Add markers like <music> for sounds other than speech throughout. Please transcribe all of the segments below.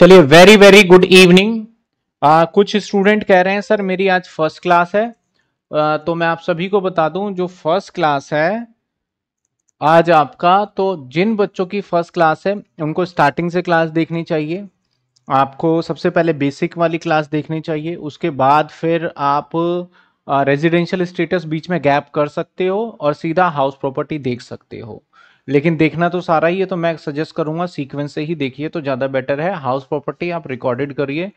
चलिए very very good evening कुछ student कह रहे हैं सर मेरी आज फर्स्ट क्लास है आ, तो मैं आप सभी को बता दूं जो फर्स्ट क्लास है आज आपका तो जिन बच्चों की फर्स्ट क्लास है उनको स्टार्टिंग से क्लास देखनी चाहिए आपको सबसे पहले बेसिक वाली क्लास देखनी चाहिए उसके बाद फिर आप रेजिडेंशियल स्टेटस बीच में गैप कर सकते हो और सीधा हाउस प्रॉपर्टी देख सकते हो लेकिन देखना तो सारा ही है तो मैं सजेस्ट करूंगा सीक्वेंस से ही देखिए तो ज़्यादा बेटर है हाउस प्रॉपर्टी आप रिकॉर्डेड करिए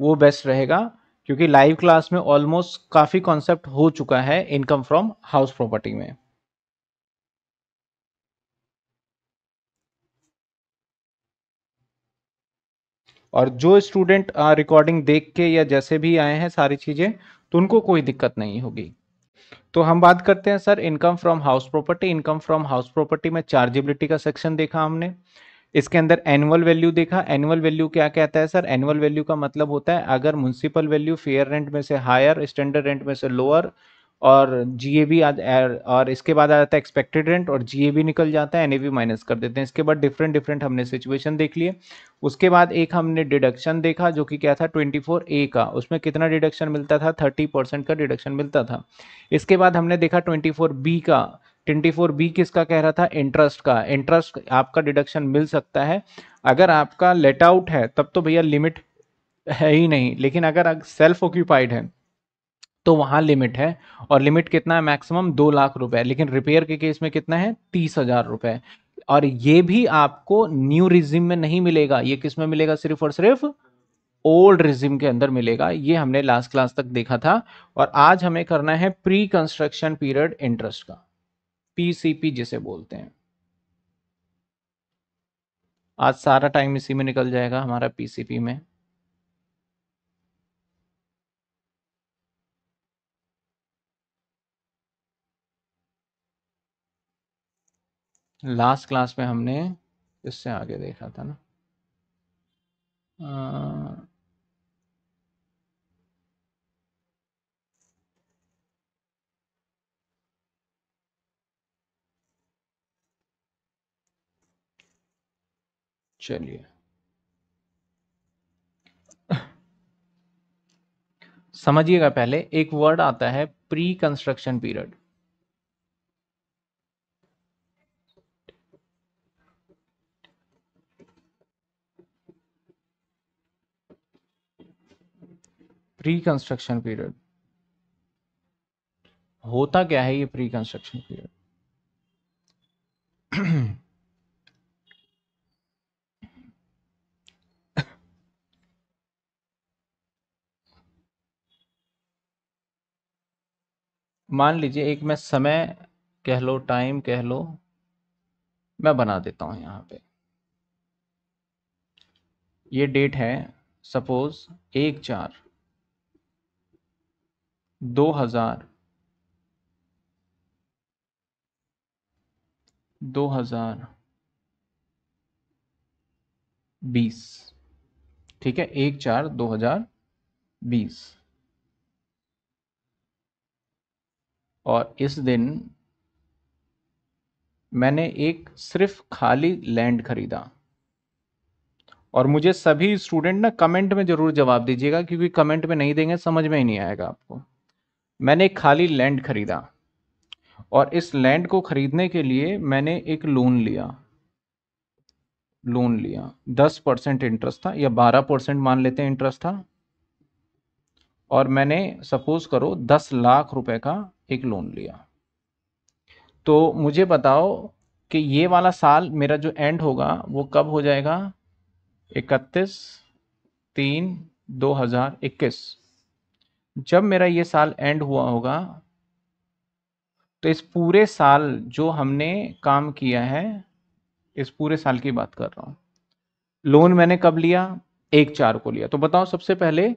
वो बेस्ट रहेगा क्योंकि लाइव क्लास में ऑलमोस्ट काफ़ी कॉन्सेप्ट हो चुका है इनकम फ्रॉम हाउस प्रॉपर्टी में और जो स्टूडेंट रिकॉर्डिंग देख के या जैसे भी आए हैं सारी चीज़ें तो उनको कोई दिक्कत नहीं होगी तो हम बात करते हैं sir income from house property income from house property में चार्जेबिलिटी का सेक्शन देखा हमने इसके अंदर एनुअल वैल्यू देखा एनुअल वैल्यू क्या कहता है सर एनुअल वैल्यू का मतलब होता है अगर म्यूनसिपल वैल्यू फेयर रेंट में से हायर स्टैंडर्ड रेंट में से लोअर और जी ए बी और इसके बाद आ जाता है एक्सपेक्टेड रेंट और जी ए बी निकल जाता है एन ए बी माइनस कर देते हैं इसके बाद डिफरेंट डिफरेंट हमने सिचुएशन देख लिए उसके बाद एक हमने डिडक्शन देखा जो कि क्या था ट्वेंटी फोर ए का उसमें कितना डिडक्शन मिलता था थर्टी परसेंट का डिडक्शन मिलता था इसके बाद हमने देखा ट्वेंटी फोर बी का ट्वेंटी फोर बी किसका कह रहा था इंटरेस्ट का इंटरेस्ट आपका डिडक्शन मिल सकता है अगर आपका लेट आउट है तब तो भैया लिमिट है ही नहीं लेकिन अगर सेल्फ ऑक्यूपाइड है तो वहां लिमिट है और लिमिट कितना है मैक्सिमम दो लाख रुपए लेकिन रिपेयर के केस में कितना है तीस हजार रुपए और ये भी आपको न्यू रिजिम में नहीं मिलेगा ये किस में मिलेगा सिर्फ और सिर्फ ओल्ड रिजिम के अंदर मिलेगा ये हमने लास्ट क्लास तक देखा था और आज हमें करना है प्री कंस्ट्रक्शन पीरियड इंटरेस्ट का पीसीपी जिसे बोलते हैं आज सारा टाइम इसी में निकल जाएगा हमारा पीसीपी में लास्ट क्लास में हमने इससे आगे देखा था ना चलिए समझिएगा पहले एक वर्ड आता है pre construction period pre construction period होता क्या है ये प्री कंस्ट्रक्शन पीरियड मान लीजिए एक मैं समय कह लो टाइम कह लो मैं बना देता हूं यहां पे ये डेट है सपोज एक चार दो हजार दो हजार बीस ठीक है एक चार दो हजार बीस और इस दिन मैंने एक सिर्फ खाली लैंड खरीदा और मुझे सभी स्टूडेंट ना कमेंट में ज़रूर जवाब दीजिएगा क्योंकि कमेंट में नहीं देंगे समझ में ही नहीं आएगा आपको मैंने एक खाली लैंड खरीदा और इस लैंड को खरीदने के लिए मैंने एक लोन लिया लोन लिया दस परसेंट इंटरेस्ट था या बारह परसेंट मान लेते हैं इंटरेस्ट था और मैंने सपोज करो दस लाख रुपए का एक लोन लिया तो मुझे बताओ कि ये वाला साल मेरा जो एंड होगा वो कब हो जाएगा इकतीस तीन दो हज़ार इक्कीस जब मेरा ये साल एंड हुआ होगा तो इस पूरे साल जो हमने काम किया है इस पूरे साल की बात कर रहा हूँ लोन मैंने कब लिया एक चार को लिया तो बताओ सबसे पहले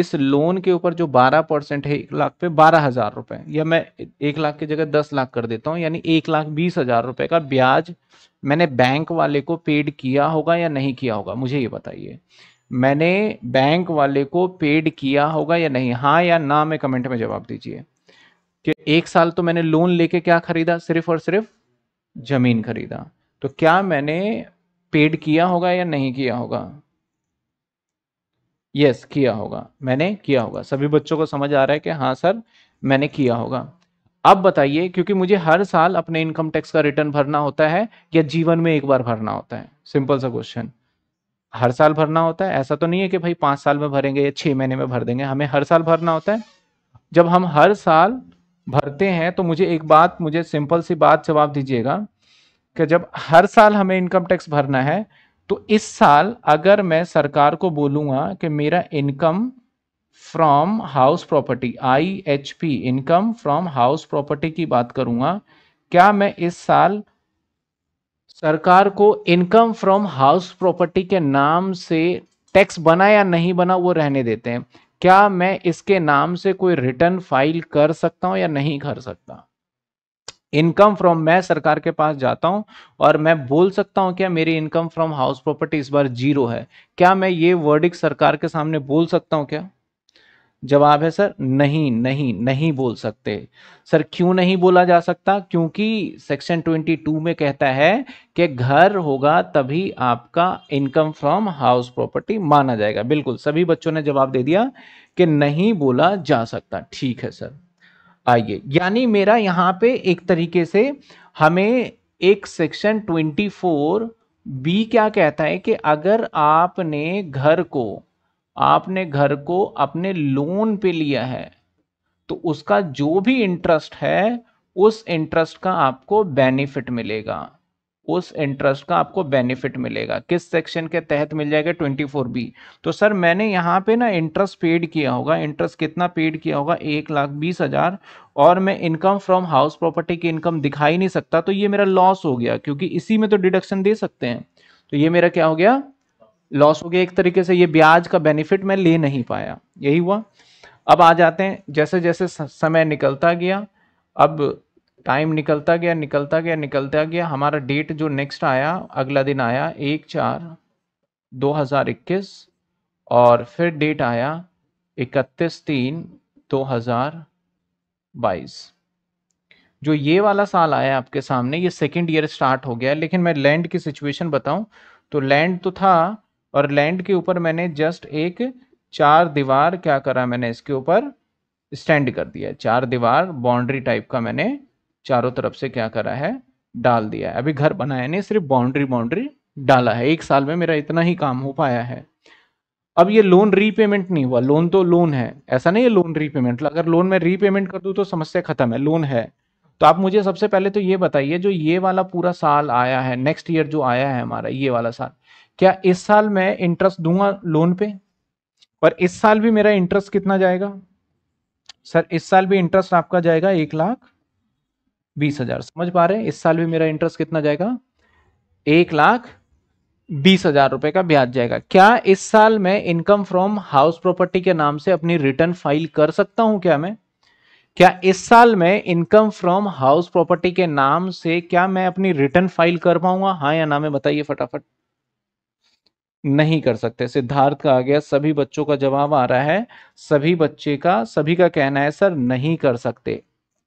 इस लोन के ऊपर जो बारह परसेंट है एक लाख पे बारह हजार रुपए या मैं एक लाख की जगह दस लाख कर देता हूँ यानी एक लाख बीस हजार रुपए का ब्याज मैंने बैंक वाले को पेड किया होगा या नहीं किया होगा मुझे ये बताइए मैंने बैंक वाले को पेड किया होगा या नहीं हाँ या ना में कमेंट में जवाब दीजिए कि एक साल तो मैंने लोन लेके क्या खरीदा सिर्फ और सिर्फ जमीन खरीदा तो क्या मैंने पेड किया होगा या नहीं किया होगा यस yes, किया होगा मैंने किया होगा सभी बच्चों को समझ आ रहा है कि हाँ सर मैंने किया होगा अब बताइए क्योंकि मुझे हर साल अपने इनकम टैक्स का रिटर्न भरना होता है या जीवन में एक बार भरना होता है सिंपल सा क्वेश्चन हर साल भरना होता है ऐसा तो नहीं है कि भाई पांच साल में भरेंगे या छह महीने में भर देंगे हमें हर साल भरना होता है जब हम हर साल भरते हैं तो मुझे एक बात मुझे सिंपल सी बात जवाब दीजिएगा कि जब हर साल हमें इनकम टैक्स भरना है तो इस साल अगर मैं सरकार को बोलूंगा कि मेरा income from house property I H P income from house property की बात करूंगा क्या मैं इस साल सरकार को इनकम फ्रॉम हाउस प्रॉपर्टी के नाम से टैक्स बना या नहीं बना वो रहने देते हैं क्या मैं इसके नाम से कोई रिटर्न फाइल कर सकता हूं या नहीं कर सकता इनकम फ्रॉम मैं सरकार के पास जाता हूं और मैं बोल सकता हूं क्या मेरी इनकम फ्रॉम हाउस प्रॉपर्टी इस बार जीरो है क्या मैं ये वर्डिक सरकार के सामने बोल सकता हूं क्या जवाब है सर नहीं नहीं नहीं बोल सकते सर क्यों नहीं बोला जा सकता क्योंकि सेक्शन 22 में कहता है कि घर होगा तभी आपका इनकम फ्रॉम हाउस प्रॉपर्टी माना जाएगा बिल्कुल सभी बच्चों ने जवाब दे दिया कि नहीं बोला जा सकता ठीक है सर आइए यानी मेरा यहाँ पे एक तरीके से हमें एक सेक्शन 24 बी क्या कहता है कि अगर आपने घर को आपने घर को अपने लोन पे लिया है तो उसका जो भी इंटरेस्ट है उस इंटरेस्ट का आपको बेनिफिट मिलेगा उस इंटरेस्ट का आपको बेनिफिट मिलेगा किस सेक्शन के तहत मिल जाएगा 24 बी तो सर मैंने यहाँ पे ना इंटरेस्ट पेड किया होगा इंटरेस्ट कितना पेड किया होगा एक लाख बीस हज़ार और मैं इनकम फ्रॉम हाउस प्रॉपर्टी की इनकम दिखा ही नहीं सकता तो ये मेरा लॉस हो गया क्योंकि इसी में तो डिडक्शन दे सकते हैं तो ये मेरा क्या हो गया लॉस हो गया एक तरीके से ये ब्याज का बेनिफिट मैं ले नहीं पाया यही हुआ अब आ जाते हैं जैसे जैसे समय निकलता गया अब टाइम निकलता गया निकलता गया निकलता गया हमारा डेट जो नेक्स्ट आया अगला दिन आया एक चार 2021 और फिर डेट आया इकतीस तीन 2022 जो ये वाला साल आया आपके सामने ये सेकेंड ईयर स्टार्ट हो गया लेकिन मैं लैंड की सिचुएशन बताऊं तो लैंड तो था और लैंड के ऊपर मैंने जस्ट एक चार दीवार क्या करा मैंने इसके ऊपर स्टैंड कर दिया चार दीवार बाउंड्री टाइप का मैंने चारों तरफ से क्या करा है डाल दिया है अभी घर बनाया नहीं सिर्फ बाउंड्री बाउंड्री डाला है एक साल में मेरा इतना ही काम हो पाया है अब ये लोन रीपेमेंट नहीं हुआ लोन तो लोन है ऐसा नहीं है लोन रीपेमेंट अगर लोन में रीपेमेंट कर दूँ तो समस्या खत्म है लोन है तो आप मुझे सबसे पहले तो ये बताइए जो ये वाला पूरा साल आया है नेक्स्ट ईयर जो आया है हमारा ये वाला साल क्या इस साल मैं इंटरेस्ट दूंगा लोन पे और इस साल भी मेरा इंटरेस्ट कितना जाएगा सर इस साल भी इंटरेस्ट आपका जाएगा एक लाख बीस हजार समझ पा रहे हैं इस साल भी मेरा इंटरेस्ट कितना जाएगा एक लाख बीस हजार रुपए का ब्याज जाएगा क्या इस साल मैं इनकम फ्रॉम हाउस प्रॉपर्टी के नाम से अपनी रिटर्न फाइल कर सकता हूं क्या मैं क्या इस साल में इनकम फ्रॉम हाउस प्रॉपर्टी के नाम से क्या मैं अपनी रिटर्न फाइल कर पाऊंगा हाँ या ना में बताइए फटाफट नहीं कर सकते सिद्धार्थ का आ गया सभी बच्चों का जवाब आ रहा है सभी बच्चे का सभी का कहना है सर नहीं कर सकते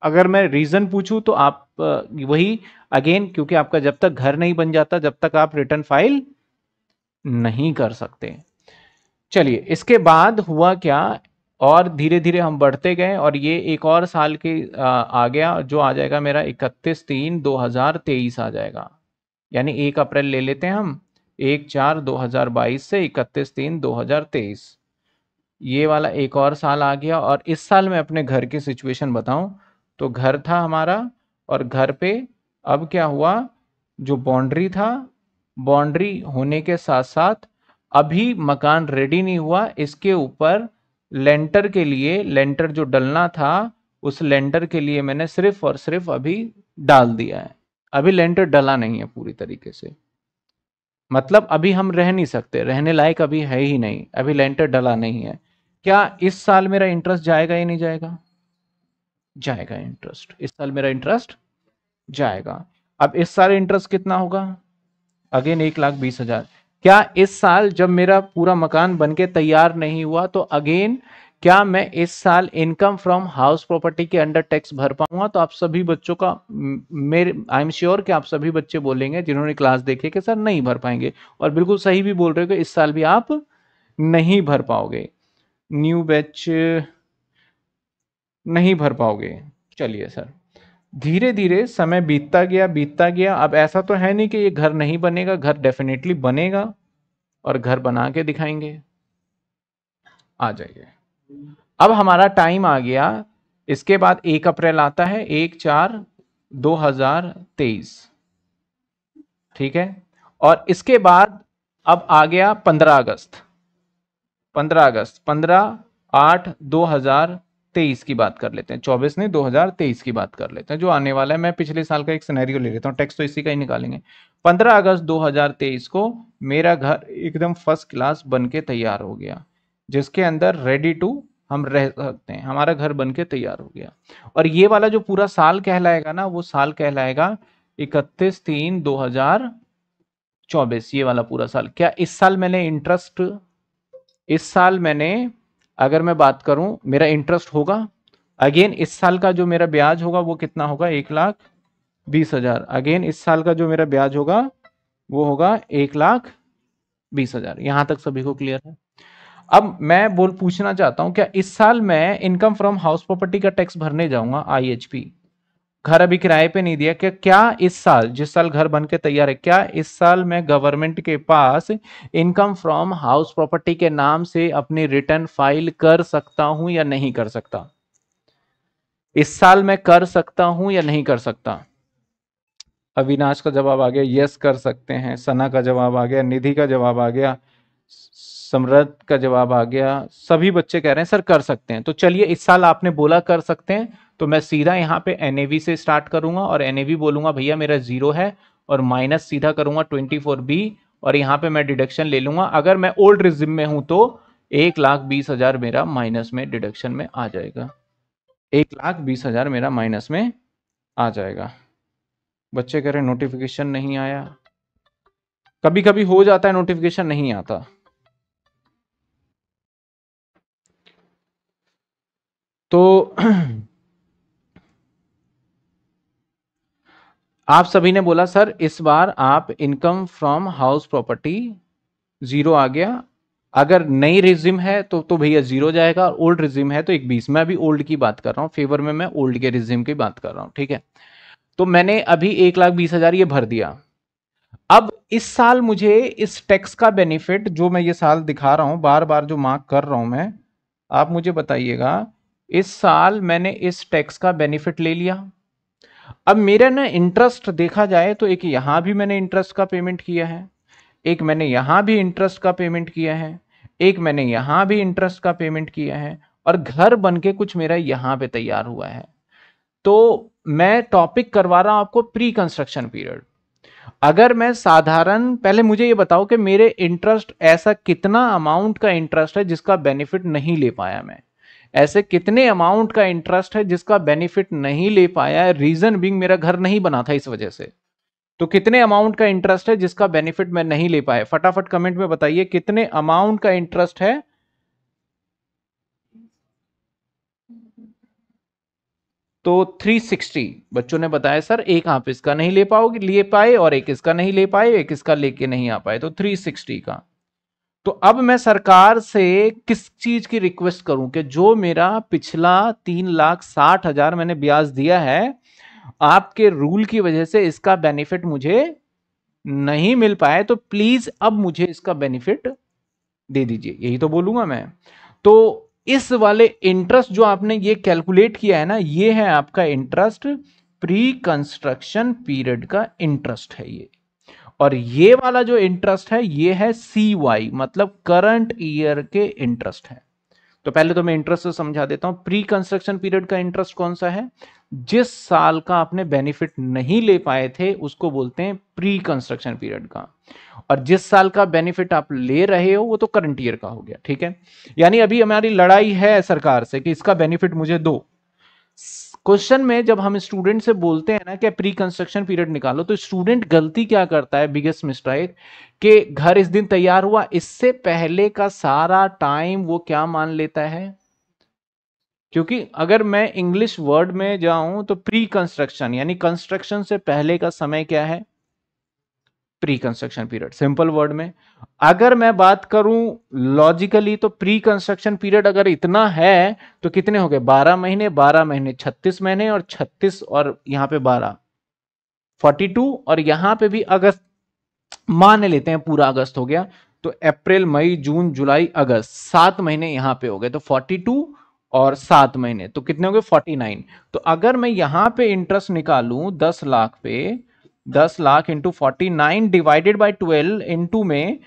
अगर मैं रीजन पूछूं तो आप वही अगेन क्योंकि आपका जब तक घर नहीं बन जाता जब तक आप रिटर्न फाइल नहीं कर सकते चलिए इसके बाद हुआ क्या और धीरे धीरे हम बढ़ते गए और ये एक और साल के आ गया जो आ जाएगा मेरा इकतीस तीन 2023 आ जाएगा यानी एक अप्रैल ले लेते हैं हम एक चार 2022 से इकतीस तीन 2023 ये वाला एक और साल आ गया और इस साल मैं अपने घर की सिचुएशन बताऊं तो घर था हमारा और घर पे अब क्या हुआ जो बाउंड्री था बाउंड्री होने के साथ साथ अभी मकान रेडी नहीं हुआ इसके ऊपर लेंटर के लिए लेंटर जो डलना था उस लेंटर के लिए मैंने सिर्फ और सिर्फ अभी डाल दिया है अभी लेंटर डला नहीं है पूरी तरीके से मतलब अभी हम रह नहीं सकते रहने लायक अभी है ही नहीं अभी लेंटर डला नहीं है क्या इस साल मेरा इंटरेस्ट जाएगा या नहीं जाएगा जाएगा इंटरेस्ट इस साल मेरा इंटरेस्ट जाएगा अब इस साल इंटरेस्ट कितना होगा अगेन एक लाख बीस हजार क्या इस साल जब मेरा पूरा मकान बनके तैयार नहीं हुआ तो अगेन क्या मैं इस साल इनकम फ्रॉम हाउस प्रॉपर्टी के अंडर टैक्स भर पाऊंगा तो आप सभी बच्चों का मेरे आई एम श्योर कि आप सभी बच्चे बोलेंगे जिन्होंने क्लास देखी कि सर नहीं भर पाएंगे और बिल्कुल सही भी बोल रहे हो कि इस साल भी आप नहीं भर पाओगे न्यू बैच नहीं भर पाओगे चलिए सर धीरे धीरे समय बीतता गया बीतता गया अब ऐसा तो है नहीं कि ये घर नहीं बनेगा घर डेफिनेटली बनेगा और घर बना के दिखाएंगे आ जाइए अब हमारा टाइम आ गया इसके बाद एक अप्रैल आता है एक चार दो हजार तेईस ठीक है और इसके बाद अब आ गया पंद्रह अगस्त पंद्रह अगस्त पंद्रह आठ दो हजार तेईस की बात कर लेते हैं चौबीस नहीं दो हजार तेईस की बात कर लेते हैं जो आने वाला है मैं पिछले साल का एक सिनेरियो ले लेता हूँ टैक्स तो इसी का ही निकालेंगे पंद्रह अगस्त दो हजार तेईस को मेरा घर एकदम फर्स्ट क्लास बन के तैयार हो गया जिसके अंदर रेडी टू हम रह सकते हैं हमारा घर बन के तैयार हो गया और ये वाला जो पूरा साल कहलाएगा ना वो साल कहलाएगा इकतीस तीन दो हजार चौबीस ये वाला पूरा साल क्या इस साल मैंने इंटरेस्ट इस साल मैंने अगर मैं बात करूं मेरा इंटरेस्ट होगा अगेन इस साल का जो मेरा ब्याज होगा वो कितना होगा एक लाख बीस हजार अगेन इस साल का जो मेरा ब्याज होगा वो होगा एक लाख बीस हजार यहां तक सभी को क्लियर है अब मैं बोल पूछना चाहता हूं क्या इस साल मैं इनकम फ्रॉम हाउस प्रॉपर्टी का टैक्स भरने जाऊंगा आईएचपी घर अभी किराए पे नहीं दिया क्या क्या इस साल जिस साल घर बन के तैयार है क्या इस साल मैं गवर्नमेंट के पास इनकम फ्रॉम हाउस प्रॉपर्टी के नाम से अपनी रिटर्न फाइल कर सकता हूं या नहीं कर सकता इस साल मैं कर सकता हूं या नहीं कर सकता अविनाश का जवाब आ गया यस कर सकते हैं सना का जवाब आ गया निधि का जवाब आ गया समृद्ध का जवाब आ गया सभी बच्चे कह रहे हैं सर कर सकते हैं तो चलिए इस साल आपने बोला कर सकते हैं तो मैं सीधा यहाँ पे एन से स्टार्ट करूंगा और एन बोलूंगा भैया मेरा जीरो है और माइनस सीधा करूंगा ट्वेंटी फोर बी और यहाँ पे मैं डिडक्शन ले लूंगा अगर मैं ओल्ड रिजिम में हूं तो एक लाख बीस हजार मेरा माइनस में डिडक्शन में आ जाएगा एक लाख बीस हजार मेरा माइनस में आ जाएगा बच्चे कह रहे नोटिफिकेशन नहीं आया कभी कभी हो जाता है नोटिफिकेशन नहीं आता तो <clears throat> आप सभी ने बोला सर इस बार आप income from house property zero आ गया अगर नई रिज्यूम है तो तो भैया जीरो जाएगा ओल्ड रिज्यूम है तो एक बीस मैं अभी ओल्ड की बात कर रहा हूँ फेवर में मैं ओल्ड के रिज्यूम की बात कर रहा हूँ ठीक है तो मैंने अभी एक लाख बीस हजार ये भर दिया अब इस साल मुझे इस टैक्स का बेनिफिट जो मैं ये साल दिखा रहा हूँ बार बार जो मार्क कर रहा हूँ मैं आप मुझे बताइएगा इस साल मैंने इस टैक्स का बेनिफिट ले लिया अब मेरा ना इंटरेस्ट देखा जाए तो एक यहाँ भी मैंने इंटरेस्ट का पेमेंट किया है एक मैंने यहाँ भी इंटरेस्ट का पेमेंट किया है एक मैंने यहाँ भी इंटरेस्ट का पेमेंट किया है और घर बन के कुछ मेरा यहाँ पे तैयार हुआ है तो मैं टॉपिक करवा रहा हूँ आपको प्री कंस्ट्रक्शन पीरियड अगर मैं साधारण पहले मुझे ये बताओ कि मेरे इंटरेस्ट ऐसा कितना अमाउंट का इंटरेस्ट है जिसका बेनिफिट नहीं ले पाया मैं ऐसे कितने अमाउंट का इंटरेस्ट है जिसका बेनिफिट नहीं ले पाया है रीजन बिंग मेरा घर नहीं बना था इस वजह से तो कितने अमाउंट का इंटरेस्ट है जिसका बेनिफिट मैं नहीं ले पाया फटाफट कमेंट में बताइए कितने अमाउंट का इंटरेस्ट है तो 360 बच्चों ने बताया सर एक आप इसका नहीं ले पाओगे लिए पाए और एक इसका नहीं ले पाए एक इसका लेके नहीं आ पाए तो 360 का तो अब मैं सरकार से किस चीज की रिक्वेस्ट करूं कि जो मेरा पिछला तीन लाख साठ हजार मैंने ब्याज दिया है आपके रूल की वजह से इसका बेनिफिट मुझे नहीं मिल पाए तो प्लीज अब मुझे इसका बेनिफिट दे दीजिए यही तो बोलूंगा मैं तो इस वाले इंटरेस्ट जो आपने ये कैलकुलेट किया है ना ये है आपका इंटरेस्ट प्री कंस्ट्रक्शन पीरियड का इंटरेस्ट है ये और ये वाला जो इंटरेस्ट है ये है सी वाई मतलब करंट ईयर के इंटरेस्ट है तो पहले तो मैं इंटरेस्ट से समझा देता हूं प्री कंस्ट्रक्शन पीरियड का इंटरेस्ट कौन सा है जिस साल का आपने बेनिफिट नहीं ले पाए थे उसको बोलते हैं प्री कंस्ट्रक्शन पीरियड का और जिस साल का बेनिफिट आप ले रहे हो वो तो करंट ईयर का हो गया ठीक है यानी अभी हमारी लड़ाई है सरकार से कि इसका बेनिफिट मुझे दो क्वेश्चन में जब हम स्टूडेंट से बोलते हैं ना कि प्री कंस्ट्रक्शन पीरियड निकालो तो स्टूडेंट गलती क्या करता है बिगेस्ट मिस्टेक कि घर इस दिन तैयार हुआ इससे पहले का सारा टाइम वो क्या मान लेता है क्योंकि अगर मैं इंग्लिश वर्ड में जाऊं तो प्री कंस्ट्रक्शन यानी कंस्ट्रक्शन से पहले का समय क्या है pre construction period simple word में अगर मैं बात करूं लॉजिकली तो प्री कंस्ट्रक्शन पीरियड अगर इतना है तो कितने हो गए 12 महीने 12 महीने 36 महीने और 36 और यहां पे 12 42 और यहां पे भी अगस्त मान लेते हैं पूरा अगस्त हो गया तो अप्रैल मई जून जुलाई अगस्त सात महीने यहां पे हो गए तो 42 और सात महीने तो कितने हो गए 49 तो अगर मैं यहां पे इंटरेस्ट निकालू दस लाख पे दस lakh into forty nine divided by twelve into में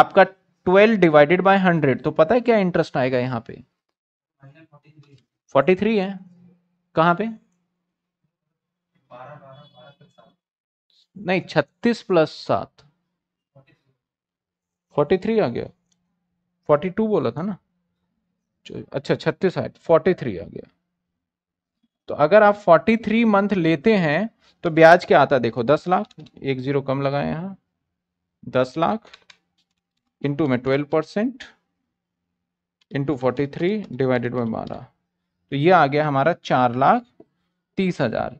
आपका ट्वेल्व डिवाइडेड बाई हंड्रेड तो पता है क्या इंटरेस्ट आएगा यहाँ पे फोर्टी थ्री है कहाँ पे नहीं छत्तीस प्लस सात फोर्टी थ्री आ गया फोर्टी टू बोला था ना अच्छा छत्तीस आए फोर्टी थ्री आ गया तो अगर आप फोर्टी थ्री मंथ लेते हैं तो ब्याज क्या आता देखो दस लाख एक जीरो कम लगाए यहाँ दस लाख इंटू में twelve percent into forty three divided by बारह तो ये आ गया हमारा चार लाख तीस हजार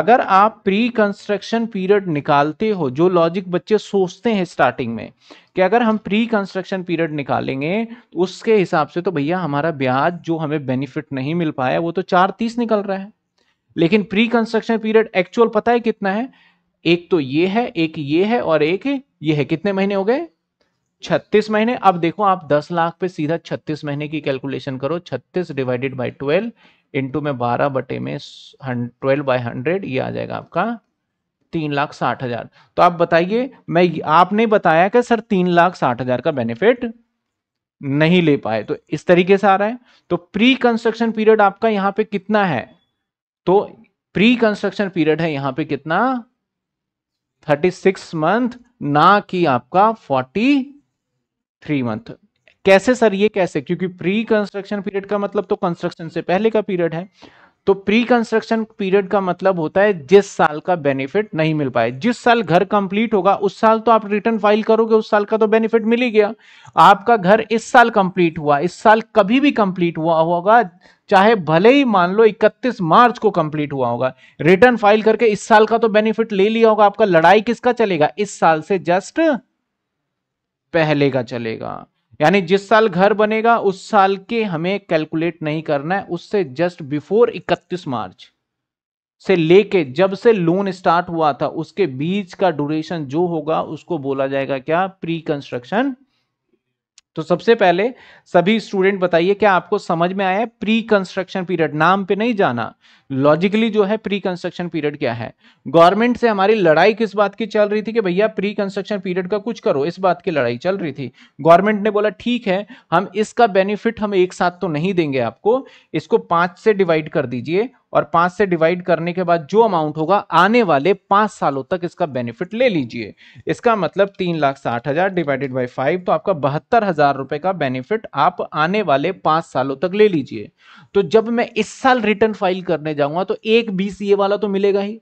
अगर आप प्री कंस्ट्रक्शन पीरियड निकालते हो जो लॉजिक बच्चे सोचते हैं स्टार्टिंग में कि अगर हम प्री कंस्ट्रक्शन पीरियड निकालेंगे उसके हिसाब से तो भैया हमारा ब्याज जो हमें बेनिफिट नहीं मिल पाया वो तो चार तीस निकल रहा है लेकिन प्री कंस्ट्रक्शन पीरियड एक्चुअल पता है कितना है एक तो ये है एक ये है और एक ये है कितने महीने हो गए 36 महीने अब देखो आप 10 लाख पे सीधा 36 महीने की कैलकुलेशन करो 36 डिवाइडेड बाय 12 इंटू में 12 बटे में 12 बाय 100 ये आ जाएगा आपका तीन लाख साठ हजार तो आप बताइए मैं आपने बताया कि सर तीन लाख साठ हजार का बेनिफिट नहीं ले पाए तो इस तरीके से आ रहा है तो प्री कंस्ट्रक्शन पीरियड आपका यहां पे कितना है तो प्री कंस्ट्रक्शन पीरियड है यहां पे कितना 36 मंथ ना कि आपका 43 मंथ कैसे सर ये कैसे क्योंकि प्री कंस्ट्रक्शन पीरियड का मतलब तो कंस्ट्रक्शन से पहले का पीरियड है तो प्री कंस्ट्रक्शन पीरियड का मतलब होता है जिस साल का बेनिफिट नहीं मिल पाए जिस साल घर कंप्लीट होगा उस साल तो आप रिटर्न फाइल करोगे उस साल का तो बेनिफिट मिल ही गया आपका घर इस साल कंप्लीट हुआ इस साल कभी भी कंप्लीट हुआ होगा चाहे भले ही मान लो 31 मार्च को कंप्लीट हुआ होगा रिटर्न फाइल करके इस साल का तो बेनिफिट ले लिया होगा आपका लड़ाई किसका चलेगा इस साल से जस्ट पहले का चलेगा यानी जिस साल घर बनेगा उस साल के हमें कैलकुलेट नहीं करना है उससे जस्ट बिफोर 31 मार्च से लेके जब से लोन स्टार्ट हुआ था उसके बीच का ड्यूरेशन जो होगा उसको बोला जाएगा क्या प्री कंस्ट्रक्शन तो सबसे पहले सभी स्टूडेंट बताइए क्या आपको समझ में आया प्री कंस्ट्रक्शन पीरियड नाम पे नहीं जाना लॉजिकली जो है प्री कंस्ट्रक्शन पीरियड क्या है गवर्नमेंट से हमारी लड़ाई किस बात की चल रही थी कि भैया प्री कंस्ट्रक्शन पीरियड का कुछ करो इस बात की लड़ाई चल रही थी गवर्नमेंट ने बोला ठीक है हम इसका बेनिफिट हम एक साथ तो नहीं देंगे आपको इसको पांच से डिवाइड कर दीजिए और पांच से डिवाइड करने के बाद जो अमाउंट होगा आने वाले पांच सालों तक इसका बेनिफिट ले लीजिए इसका मतलब तीन लाख साठ हजार डिवाइडेड बाई फाइव तो आपका बहत्तर हजार रुपए का बेनिफिट आप आने वाले पांच सालों तक ले लीजिए तो जब मैं इस साल रिटर्न फाइल करने जाऊंगा तो एक बीसीए वाला तो मिलेगा ही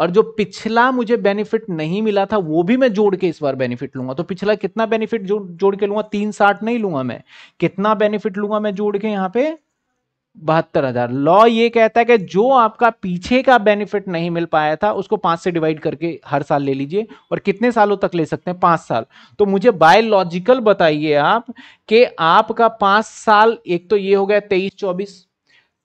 और जो पिछला मुझे बेनिफिट नहीं मिला था वो भी मैं जोड़ के इस बार बेनिफिट लूंगा तो पिछला कितना बेनिफिट जो, जोड़ के लूंगा तीन साठ नहीं लूंगा मैं कितना बेनिफिट लूंगा मैं जोड़ के यहाँ पे बहत्तर हजार लॉ ये कहता है कि जो आपका पीछे का बेनिफिट नहीं मिल पाया था उसको पांच से डिवाइड करके हर साल ले लीजिए और कितने सालों तक ले सकते हैं पांच साल तो मुझे बायोलॉजिकल बताइए आप कि आपका पांच साल एक तो ये हो गया तेईस चौबीस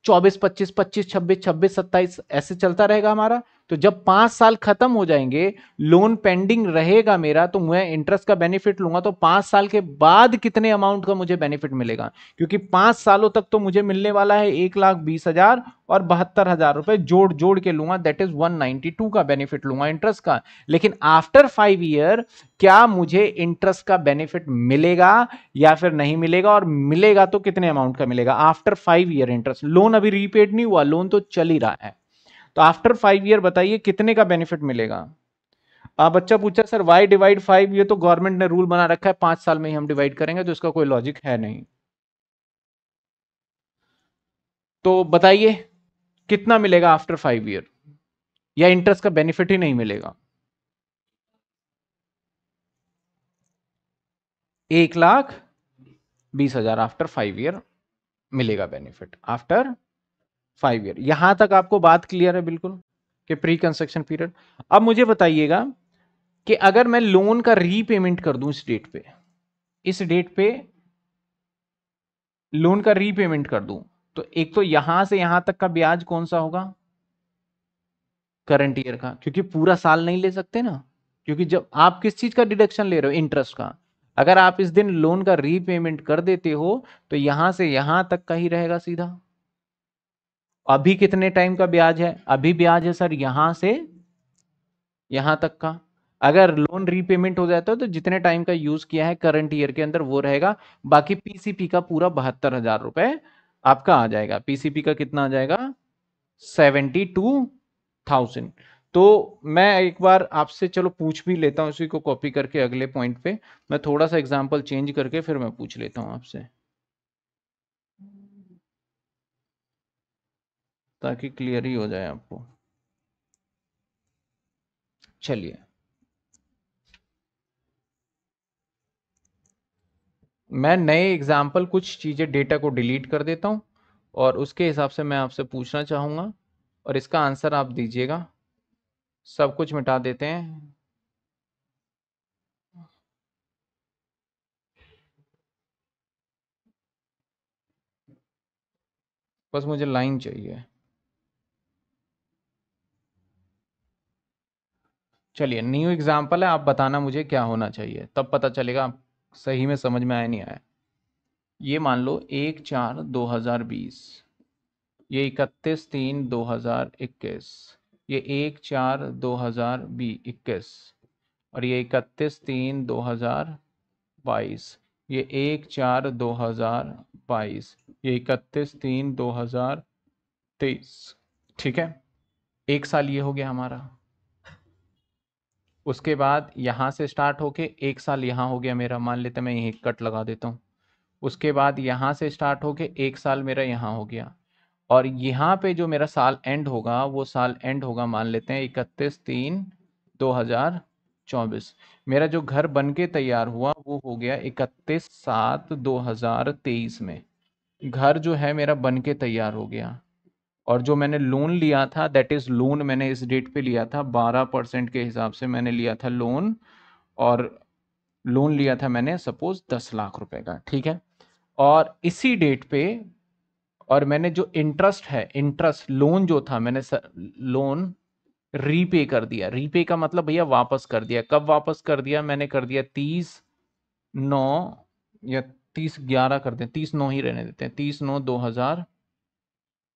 चौबीस पच्चीस पच्चीस छब्बीस छब्बीस सत्ताईस ऐसे चलता रहेगा हमारा तो जब पांच साल खत्म हो जाएंगे लोन पेंडिंग रहेगा मेरा तो मैं इंटरेस्ट का बेनिफिट लूंगा तो पांच साल के बाद कितने अमाउंट का मुझे बेनिफिट मिलेगा क्योंकि पांच सालों तक तो मुझे मिलने वाला है एक लाख बीस हजार और बहत्तर हजार रुपए जोड़ जोड़ के लूंगा दैट इज वन टू का बेनिफिट लूंगा इंटरेस्ट का लेकिन आफ्टर फाइव ईयर क्या मुझे इंटरेस्ट का बेनिफिट मिलेगा या फिर नहीं मिलेगा और मिलेगा तो कितने अमाउंट का मिलेगा after five year interest loan अभी रीपेड नहीं हुआ लोन तो चल ही रहा है तो आफ्टर फाइव ईयर बताइए कितने का बेनिफिट मिलेगा आप बच्चा पूछा सर वाई डिवाइड फाइव ये तो गवर्नमेंट ने रूल बना रखा है पांच साल में ही हम डिवाइड करेंगे तो इसका कोई लॉजिक है नहीं तो बताइए कितना मिलेगा आफ्टर फाइव ईयर या इंटरेस्ट का बेनिफिट ही नहीं मिलेगा एक लाख बीस हजार आफ्टर फाइव ईयर मिलेगा बेनिफिट आफ्टर फाइव ईयर यहां तक आपको बात क्लियर है बिल्कुल कि प्री कंस्ट्रक्शन पीरियड अब मुझे बताइएगा कि अगर मैं लोन का रीपेमेंट कर दूं इस डेट पे इस डेट पे लोन का रीपेमेंट कर दूं तो एक तो यहां से यहां तक का ब्याज कौन सा होगा करंट ईयर का क्योंकि पूरा साल नहीं ले सकते ना क्योंकि जब आप किस चीज का डिडक्शन ले रहे हो इंटरेस्ट का अगर आप इस दिन लोन का रीपेमेंट कर देते हो तो यहां से यहां तक का ही रहेगा सीधा अभी कितने टाइम का ब्याज है अभी ब्याज है सर यहां से यहां तक का अगर लोन रीपेमेंट हो जाता है तो जितने टाइम का यूज किया है करंट ईयर के अंदर वो रहेगा बाकी पीसीपी का पूरा बहत्तर हजार रुपए आपका आ जाएगा पीसीपी का कितना आ जाएगा सेवेंटी टू थाउजेंड तो मैं एक बार आपसे चलो पूछ भी लेता हूं इसी को कॉपी करके अगले पॉइंट पे मैं थोड़ा सा एग्जाम्पल चेंज करके फिर मैं पूछ लेता हूं आपसे ताकि क्लियर ही हो जाए आपको चलिए मैं नए एग्जाम्पल कुछ चीज़ें डेटा को डिलीट कर देता हूं और उसके हिसाब से मैं आपसे पूछना चाहूंगा और इसका आंसर आप दीजिएगा सब कुछ मिटा देते हैं बस मुझे लाइन चाहिए चलिए न्यू एग्जाम्पल है आप बताना मुझे क्या होना चाहिए तब पता चलेगा आप सही में समझ में आया नहीं आया ये मान लो एक चार दो हज़ार बीस ये इकतीस तीन दो हज़ार इक्कीस ये एक चार दो हज़ार बी इक्कीस और ये इकतीस तीन दो हज़ार बाईस ये एक चार दो हज़ार बाईस ये इकतीस तीन दो हज़ार तेईस ठीक है एक साल ये हो गया हमारा उसके बाद यहाँ से स्टार्ट होके एक साल यहाँ हो गया मेरा मान लेते मैं यहीं कट लगा देता हूँ उसके बाद यहाँ से स्टार्ट होके एक साल मेरा यहाँ हो गया और यहाँ पे जो मेरा साल एंड होगा वो साल एंड होगा मान लेते हैं इकतीस तीन दो हज़ार चौबीस मेरा जो घर बन के तैयार हुआ वो हो गया इकतीस सात दो हज़ार तेईस में घर जो है मेरा बन के तैयार हो गया और जो मैंने लोन लिया था दैट इज़ लोन मैंने इस डेट पे लिया था बारह परसेंट के हिसाब से मैंने लिया था लोन और लोन लिया था मैंने सपोज दस लाख रुपए का ठीक है और इसी डेट पे और मैंने जो इंटरेस्ट है इंटरेस्ट लोन जो था मैंने लोन रीपे कर दिया रीपे का मतलब भैया वापस कर दिया कब वापस कर दिया मैंने कर दिया तीस नौ या तीस ग्यारह कर दें तीस नौ ही रहने देते हैं तीस नौ दो हज़ार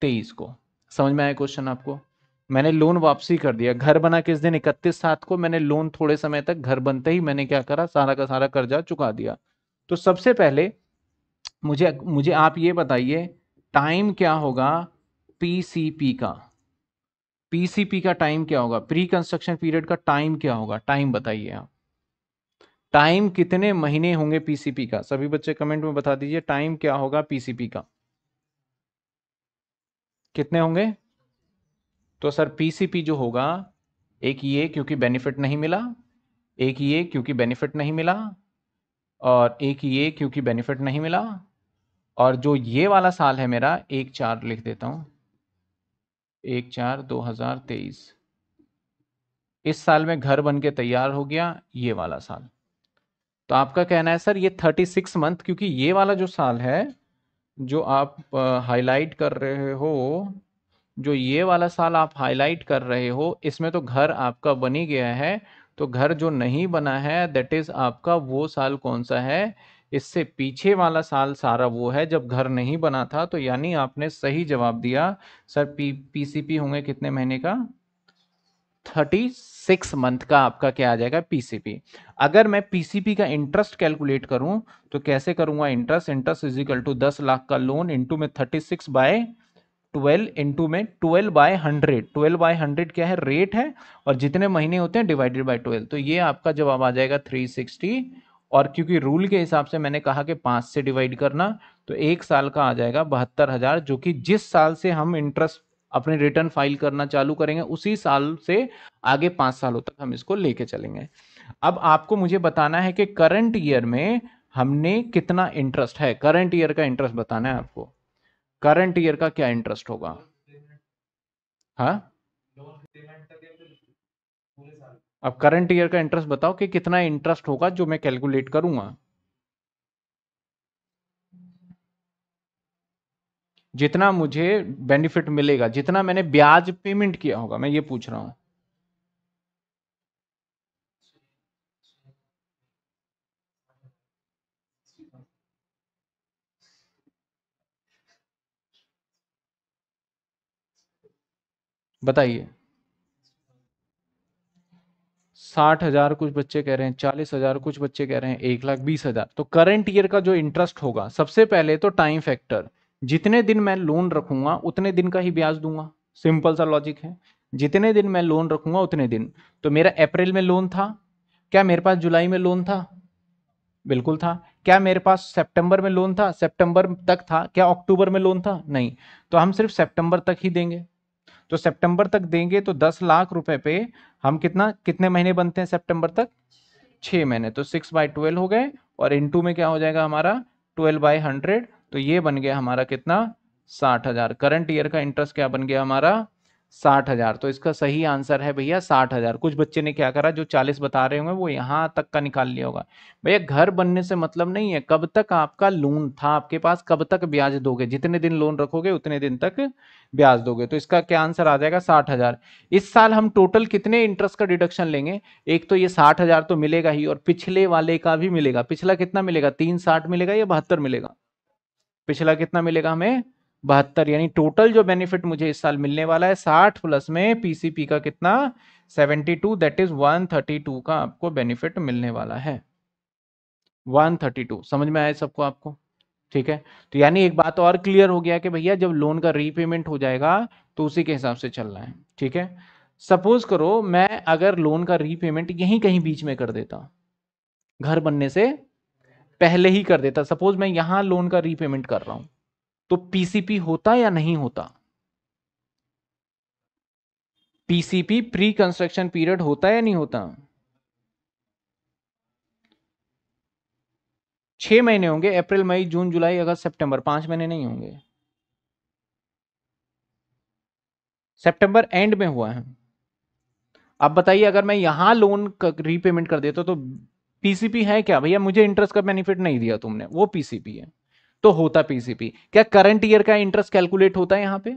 तेईस को समझ में आया क्वेश्चन आपको मैंने लोन वापसी कर दिया घर बना किस दिन इकतीस सात को मैंने लोन थोड़े समय तक घर बनते ही मैंने क्या करा सारा का सारा कर्जा चुका दिया तो सबसे पहले मुझे मुझे आप ये बताइए टाइम क्या होगा पीसीपी का पीसीपी का टाइम क्या होगा प्री कंस्ट्रक्शन पीरियड का टाइम क्या होगा टाइम बताइए आप टाइम कितने महीने होंगे पीसीपी का सभी बच्चे कमेंट में बता दीजिए टाइम क्या होगा पीसीपी का कितने होंगे तो सर पीसीपी जो होगा एक ये क्योंकि बेनिफिट नहीं मिला एक ये क्योंकि बेनिफिट नहीं मिला और एक ये क्योंकि बेनिफिट नहीं मिला और जो ये वाला साल है मेरा एक चार लिख देता हूँ एक चार दो हज़ार तेईस इस साल में घर बन के तैयार हो गया ये वाला साल तो आपका कहना है सर ये थर्टी सिक्स मंथ क्योंकि ये वाला जो साल है जो आप हाईलाइट कर रहे हो जो ये वाला साल आप हाईलाइट कर रहे हो इसमें तो घर आपका बन ही गया है तो घर जो नहीं बना है दैट इज़ आपका वो साल कौन सा है इससे पीछे वाला साल सारा वो है जब घर नहीं बना था तो यानी आपने सही जवाब दिया सर पी पीसीपी होंगे कितने महीने का थर्टी सिक्स मंथ का आपका क्या आ जाएगा पीसीपी अगर मैं पीसीपी का इंटरेस्ट कैलकुलेट करूं तो कैसे करूंगा interest interest is equal to दस लाख का लोन इंटू में thirty six by twelve into में twelve by hundred twelve by hundred क्या है रेट है और जितने महीने होते हैं डिवाइडेड बाय ट्वेल्व तो ये आपका जवाब आ जाएगा थ्री सिक्सटी और क्योंकि रूल के हिसाब से मैंने कहा कि पाँच से डिवाइड करना तो एक साल का आ जाएगा बहत्तर हज़ार जो कि जिस साल से हम इंटरेस्ट अपने रिटर्न फाइल करना चालू करेंगे उसी साल से आगे पाँच सालों तक हम इसको लेके चलेंगे अब आपको मुझे बताना है कि करंट ईयर में हमने कितना इंटरेस्ट है करंट ईयर का इंटरेस्ट बताना है आपको करंट ईयर का क्या इंटरेस्ट होगा हाँ अब करंट ईयर का इंटरेस्ट बताओ कि कितना इंटरेस्ट होगा जो मैं कैलकुलेट करूंगा जितना मुझे बेनिफिट मिलेगा जितना मैंने ब्याज पेमेंट किया होगा मैं ये पूछ रहा हूं बताइए साठ हजार कुछ बच्चे कह रहे हैं चालीस हजार कुछ बच्चे कह रहे हैं एक लाख बीस हजार तो करंट ईयर का जो इंटरेस्ट होगा सबसे पहले तो टाइम फैक्टर जितने दिन मैं लोन रखूंगा उतने दिन का ही ब्याज दूंगा सिंपल सा लॉजिक है जितने दिन मैं लोन रखूंगा उतने दिन तो मेरा अप्रैल में लोन था क्या मेरे पास जुलाई में लोन था बिल्कुल था क्या मेरे पास सितंबर में लोन था सितंबर तक था क्या अक्टूबर में लोन था नहीं तो हम सिर्फ सितंबर तक ही देंगे तो सितंबर तक देंगे तो दस लाख रुपए पे हम कितना कितने महीने बनते हैं सितंबर तक छः महीने तो सिक्स बाय ट्वेल्व हो गए और इन में क्या हो जाएगा हमारा ट्वेल्व बाई हंड्रेड तो ये बन गया हमारा कितना साठ हजार करंट ईयर का इंटरेस्ट क्या बन गया हमारा साठ हजार तो इसका सही आंसर है भैया साठ हजार कुछ बच्चे ने क्या करा जो चालीस बता रहे होंगे वो यहाँ तक का निकाल लिया होगा भैया घर बनने से मतलब नहीं है कब तक आपका लोन था आपके पास कब तक ब्याज दोगे जितने दिन लोन रखोगे उतने दिन तक ब्याज दोगे तो इसका क्या आंसर आ जाएगा साठ हजार इस साल हम टोटल कितने इंटरेस्ट का डिडक्शन लेंगे एक तो ये साठ हजार तो मिलेगा ही और पिछले वाले का भी मिलेगा पिछला कितना मिलेगा तीन साठ मिलेगा या बहत्तर मिलेगा पिछला कितना मिलेगा हमें बहत्तर यानी टोटल जो बेनिफिट मुझे इस साल मिलने वाला है साठ प्लस में पीसीपी का कितना seventy two that is one thirty two का आपको बेनिफिट मिलने वाला है वन थर्टी टू समझ में आया सबको आपको ठीक है तो यानी एक बात और क्लियर हो गया कि भैया जब लोन का रीपेमेंट हो जाएगा तो उसी के हिसाब से चलना है ठीक है सपोज करो मैं अगर लोन का रीपेमेंट यहीं कहीं बीच में कर देता घर बनने से पहले ही कर देता सपोज मैं यहां लोन का रीपेमेंट कर रहा हूं तो पीसीपी होता या नहीं होता पीसीपी प्री कंस्ट्रक्शन पीरियड होता या नहीं होता छह महीने होंगे अप्रैल मई जून जुलाई अगस्त सितंबर पांच महीने नहीं होंगे सितंबर एंड में हुआ है अब बताइए अगर मैं यहां लोन रीपेमेंट कर देता तो पीसीपी है क्या भैया मुझे इंटरेस्ट का बेनिफिट नहीं दिया तुमने वो पीसीपी है तो होता पीसीपी क्या करंट ईयर का इंटरेस्ट कैलकुलेट होता है यहां पे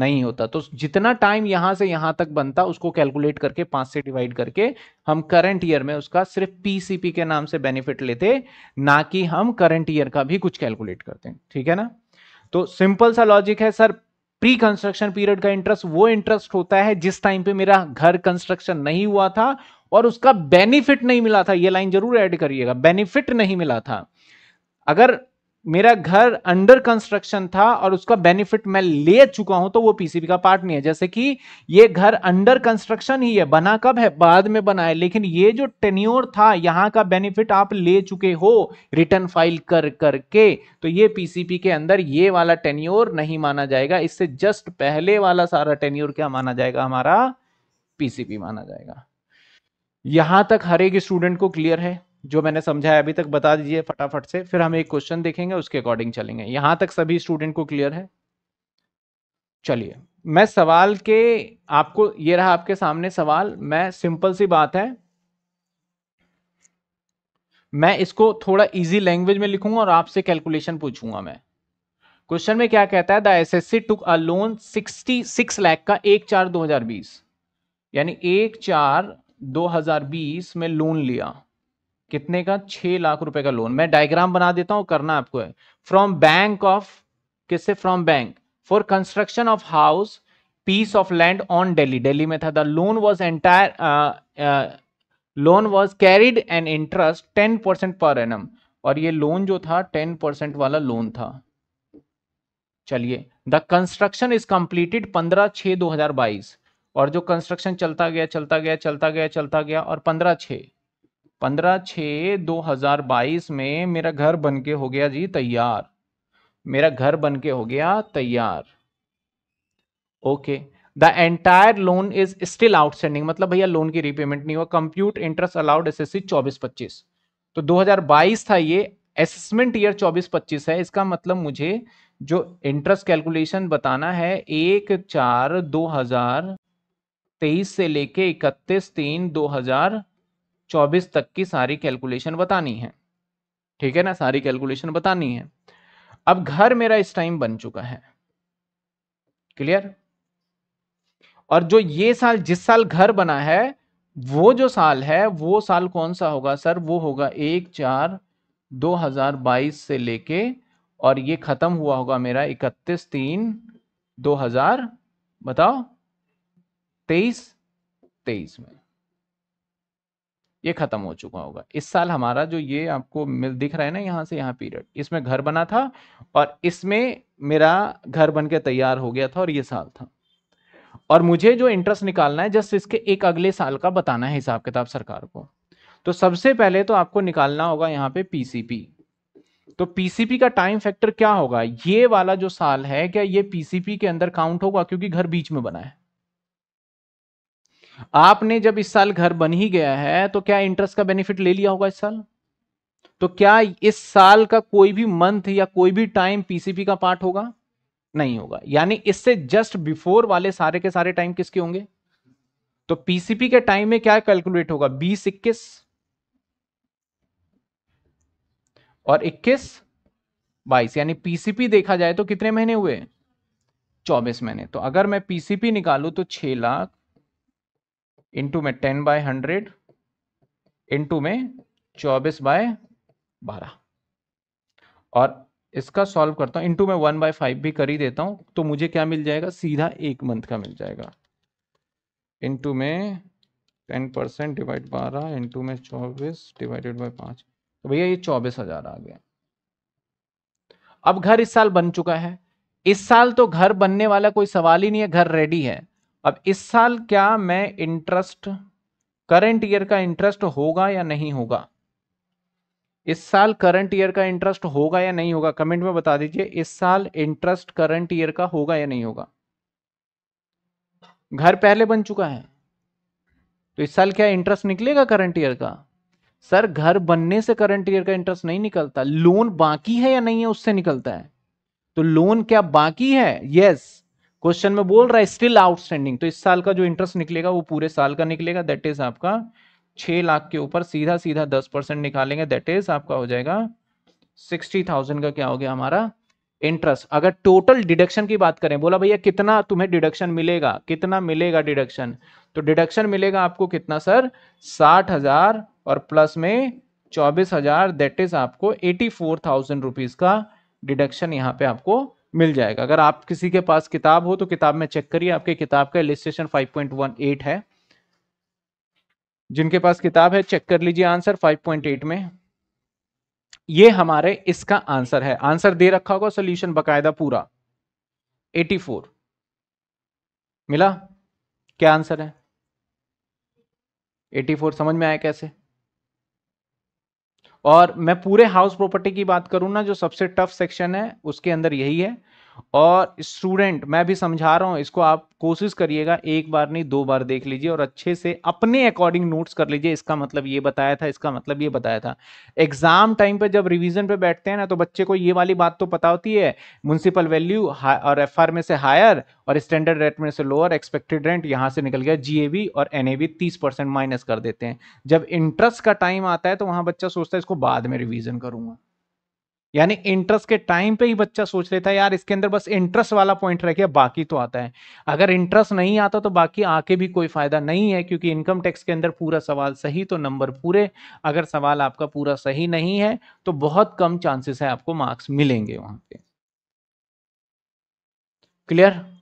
नहीं होता तो जितना टाइम यहां से यहां तक बनता उसको कैलकुलेट करके पांच से डिवाइड करके हम करंट ईयर में उसका सिर्फ पीसीपी के नाम से बेनिफिट लेते ना कि हम करंट ईयर का भी कुछ कैलकुलेट करते ठीक है ना तो सिंपल सा लॉजिक है सर प्री कंस्ट्रक्शन पीरियड का इंटरेस्ट वो इंटरेस्ट होता है जिस टाइम पे मेरा घर कंस्ट्रक्शन नहीं हुआ था और उसका बेनिफिट नहीं मिला था ये लाइन जरूर ऐड करिएगा बेनिफिट नहीं मिला था अगर मेरा घर अंडर कंस्ट्रक्शन था और उसका बेनिफिट मैं ले चुका हूं तो वो पीसीबी का पार्ट नहीं है जैसे कि ये घर अंडर कंस्ट्रक्शन ही है बना कब है बाद में बना है लेकिन ये जो टेन्योर था यहां का बेनिफिट आप ले चुके हो रिटर्न फाइल कर करके तो ये पीसीपी के अंदर ये वाला टेन्योर नहीं माना जाएगा इससे जस्ट पहले वाला सारा टेन्योर क्या माना जाएगा हमारा पीसीपी माना जाएगा यहां तक हर एक स्टूडेंट को क्लियर है जो मैंने समझाया अभी तक बता दीजिए फटाफट से फिर हम एक क्वेश्चन देखेंगे उसके अकॉर्डिंग चलेंगे यहां तक सभी स्टूडेंट को क्लियर है चलिए मैं सवाल के आपको ये रहा आपके सामने सवाल मैं सिंपल सी बात है मैं इसको थोड़ा इजी लैंग्वेज में लिखूंगा और आपसे कैलकुलेशन पूछूंगा मैं क्वेश्चन में क्या कहता है the S S C took a loan sixty six lakh का एक चार दो हजार बीस यानी एक चार 2020 में लोन लिया कितने का छह लाख रुपए का लोन मैं डायग्राम बना देता हूं करना आपको है फ्रॉम बैंक ऑफ किससे from bank for construction of house piece of land on Delhi Delhi में था the loan was entire loan was carried and interest ten percent per annum ये लोन जो था टेन परसेंट वाला लोन था चलिए the construction is completed पंद्रह छह दो हजार बाईस और जो कंस्ट्रक्शन चलता गया चलता गया चलता गया चलता गया और पंद्रह छः पंद्रह छः दो हज़ार बाईस में मेरा घर बन के हो गया जी तैयार मेरा घर बन के हो गया तैयार okay the entire loan is still outstanding मतलब भैया लोन की रीपेमेंट नहीं हुआ compute interest allowed S S C चौबीस पच्चीस तो दो हजार बाईस था ये असेसमेंट ईयर चौबीस पच्चीस है इसका मतलब मुझे जो इंटरेस्ट कैलकुलेशन बताना है एक चार दो हजार तेईस से लेके इकतीस तीन दो हजार चौबीस तक की सारी कैलकुलेशन बतानी है ठीक है ना सारी कैलकुलेशन बतानी है अब घर मेरा इस टाइम बन चुका है क्लियर और जो ये साल जिस साल घर बना है वो जो साल है वो साल कौन सा होगा सर वो होगा एक चार 2022 से लेके और ये खत्म हुआ होगा मेरा 31 तीन 2000 बताओ तेईस तेईस में ये खत्म हो चुका होगा इस साल हमारा जो ये आपको मिल दिख रहा है ना यहाँ से यहाँ पीरियड इसमें घर बना था और इसमें मेरा घर बन के तैयार हो गया था और ये साल था और मुझे जो इंटरेस्ट निकालना है जस्ट इसके एक अगले साल का बताना है हिसाब किताब सरकार को तो सबसे पहले तो आपको निकालना होगा यहाँ पे पीसीपी तो पीसीपी का टाइम फैक्टर क्या होगा ये वाला जो साल है क्या ये पीसीपी के अंदर काउंट होगा क्योंकि घर बीच में बना है आपने जब इस साल घर बन ही गया है तो क्या इंटरेस्ट का बेनिफिट ले लिया होगा इस साल तो क्या इस साल का कोई भी मंथ या कोई भी टाइम पीसीपी का पार्ट होगा नहीं होगा यानी इससे जस्ट बिफोर वाले सारे के सारे टाइम किसके होंगे तो पीसीपी के टाइम में क्या कैलकुलेट होगा बीस इक्कीस और इक्कीस बाईस यानी पीसीपी देखा जाए तो कितने महीने हुए चौबीस महीने तो अगर मैं पीसीपी निकालू तो छह लाख इंटू में टेन बाय हंड्रेड इंटू में चौबीस बाय बारह और इसका सॉल्व करता हूँ इंटू में वन बाय फाइव भी कर ही देता हूँ तो मुझे क्या मिल जाएगा सीधा एक मंथ का मिल जाएगा इंटू में टेन परसेंट डिवाइड बारह इंटू में चौबीस डिवाइडेड बाई पाँच तो भैया ये चौबीस हजार आ गया अब घर इस साल बन चुका है इस साल तो घर बनने वाला कोई सवाल ही नहीं है घर रेडी है अब इस साल क्या मैं इंटरेस्ट करंट ईयर का इंटरेस्ट होगा या नहीं होगा इस साल करंट ईयर का इंटरेस्ट होगा या नहीं होगा कमेंट में बता दीजिए इस साल इंटरेस्ट करंट ईयर का होगा या नहीं होगा घर पहले बन चुका है तो इस साल क्या इंटरेस्ट निकलेगा करंट ईयर का सर घर बनने से करंट ईयर का इंटरेस्ट नहीं निकलता लोन बाकी है या नहीं है उससे निकलता है तो लोन क्या बाकी है यस yes. क्वेश्चन में बोल रहा है स्टिल आउटस्टैंडिंग तो इस साल का जो इंटरेस्ट निकलेगा वो पूरे साल का निकलेगा दैट इज आपका छह लाख के ऊपर सीधा सीधा दस परसेंट निकालेंगे दैट इज आपका हो जाएगा सिक्सटी थाउजेंड का क्या हो गया हमारा इंटरेस्ट अगर टोटल डिडक्शन की बात करें बोला भैया कितना तुम्हें डिडक्शन मिलेगा कितना मिलेगा डिडक्शन तो डिडक्शन मिलेगा आपको कितना सर साठ हजार और प्लस में चौबीस हजार दैट इज आपको एटी फोर थाउजेंड रुपीज का डिडक्शन यहाँ पे आपको मिल जाएगा अगर आप किसी के पास किताब हो तो किताब में चेक करिए आपके किताब का इलिस्ट्रेशन 5.18 है जिनके पास किताब है चेक कर लीजिए आंसर 5.8 में ये हमारे इसका आंसर है आंसर दे रखा होगा सोल्यूशन बकायदा पूरा 84 मिला क्या आंसर है 84 समझ में आया कैसे और मैं पूरे हाउस प्रॉपर्टी की बात करूँ ना जो सबसे टफ सेक्शन है उसके अंदर यही है और स्टूडेंट मैं भी समझा रहा हूँ इसको आप कोशिश करिएगा एक बार नहीं दो बार देख लीजिए और अच्छे से अपने अकॉर्डिंग नोट्स कर लीजिए इसका मतलब ये बताया था इसका मतलब ये बताया था एग्जाम टाइम पर जब रिवीजन पे बैठते हैं ना तो बच्चे को ये वाली बात तो पता होती है म्यूनसिपल वैल्यू और एफ में से हायर और स्टैंडर्ड रेट में से लोअर एक्सपेक्टेड रेंट यहाँ से निकल गया जी और एन ए माइनस कर देते हैं जब इंटरेस्ट का टाइम आता है तो वहाँ बच्चा सोचता है इसको बाद में रिविजन करूंगा यानी इंटरेस्ट के टाइम पे ही बच्चा सोच लेता है यार इसके अंदर बस इंटरेस्ट वाला पॉइंट रह गया बाकी तो आता है अगर इंटरेस्ट नहीं आता तो बाकी आके भी कोई फायदा नहीं है क्योंकि इनकम टैक्स के अंदर पूरा सवाल सही तो नंबर पूरे अगर सवाल आपका पूरा सही नहीं है तो बहुत कम चांसेस है आपको मार्क्स मिलेंगे वहां पे क्लियर